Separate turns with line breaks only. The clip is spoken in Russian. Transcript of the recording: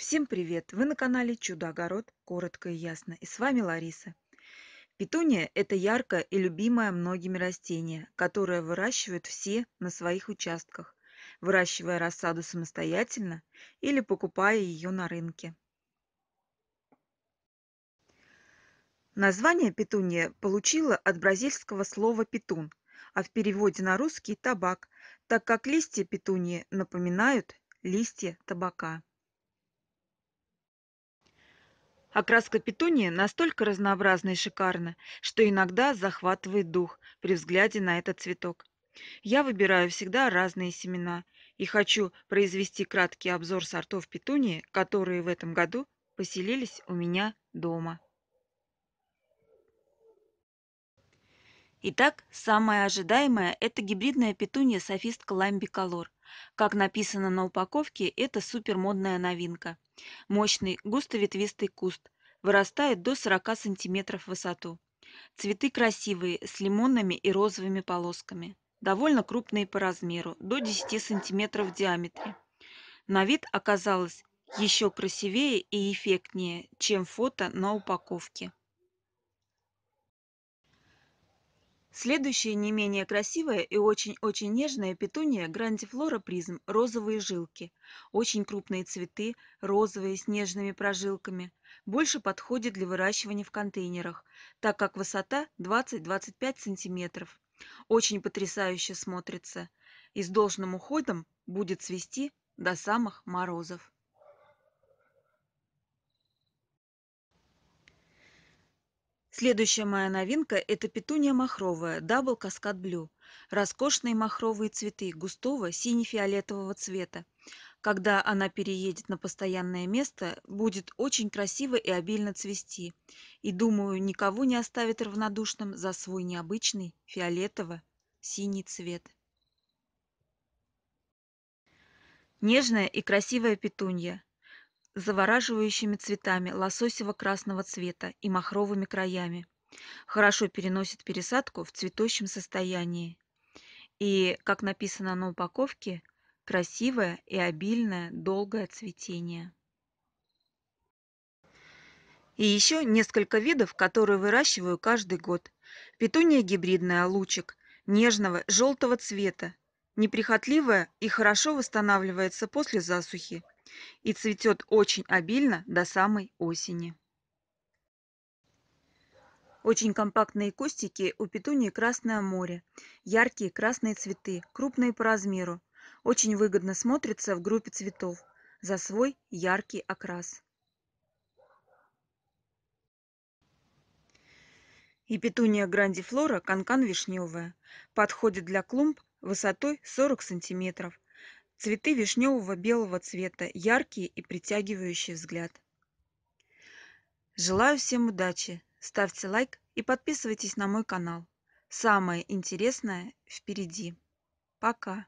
Всем привет! Вы на канале Чудо-огород, коротко и ясно. И с вами Лариса. Петуния – это яркое и любимое многими растение, которое выращивают все на своих участках, выращивая рассаду самостоятельно или покупая ее на рынке. Название петуния получило от бразильского слова «петун», а в переводе на русский – табак, так как листья петунии напоминают листья табака. Окраска петунии настолько разнообразна и шикарна, что иногда захватывает дух при взгляде на этот цветок. Я выбираю всегда разные семена и хочу произвести краткий обзор сортов петунии, которые в этом году поселились у меня дома. Итак, самое ожидаемое – это гибридная петунья софистка Колор. Как написано на упаковке, это супермодная новинка – Мощный, густоветвистый куст. Вырастает до 40 см в высоту. Цветы красивые, с лимонными и розовыми полосками. Довольно крупные по размеру, до 10 см в диаметре. На вид оказалось еще красивее и эффектнее, чем фото на упаковке. Следующая не менее красивая и очень-очень нежная петуния грандифлора призм «Розовые жилки». Очень крупные цветы, розовые, с нежными прожилками. Больше подходит для выращивания в контейнерах, так как высота 20-25 см. Очень потрясающе смотрится и с должным уходом будет цвести до самых морозов. Следующая моя новинка – это петуния махровая Double Каскад Blue. Роскошные махровые цветы густого сине-фиолетового цвета. Когда она переедет на постоянное место, будет очень красиво и обильно цвести. И, думаю, никого не оставит равнодушным за свой необычный фиолетово-синий цвет. Нежная и красивая петунья завораживающими цветами лососево-красного цвета и махровыми краями. Хорошо переносит пересадку в цветущем состоянии. И, как написано на упаковке, красивое и обильное долгое цветение. И еще несколько видов, которые выращиваю каждый год. Петуния гибридная лучик, нежного желтого цвета, неприхотливая и хорошо восстанавливается после засухи и цветет очень обильно до самой осени. Очень компактные кустики у петунии Красное море. Яркие красные цветы, крупные по размеру. Очень выгодно смотрится в группе цветов за свой яркий окрас. И петуния грандифлора канкан вишневая. Подходит для клумб высотой 40 сантиметров. Цветы вишневого белого цвета, яркие и притягивающие взгляд. Желаю всем удачи, ставьте лайк и подписывайтесь на мой канал. Самое интересное впереди. Пока!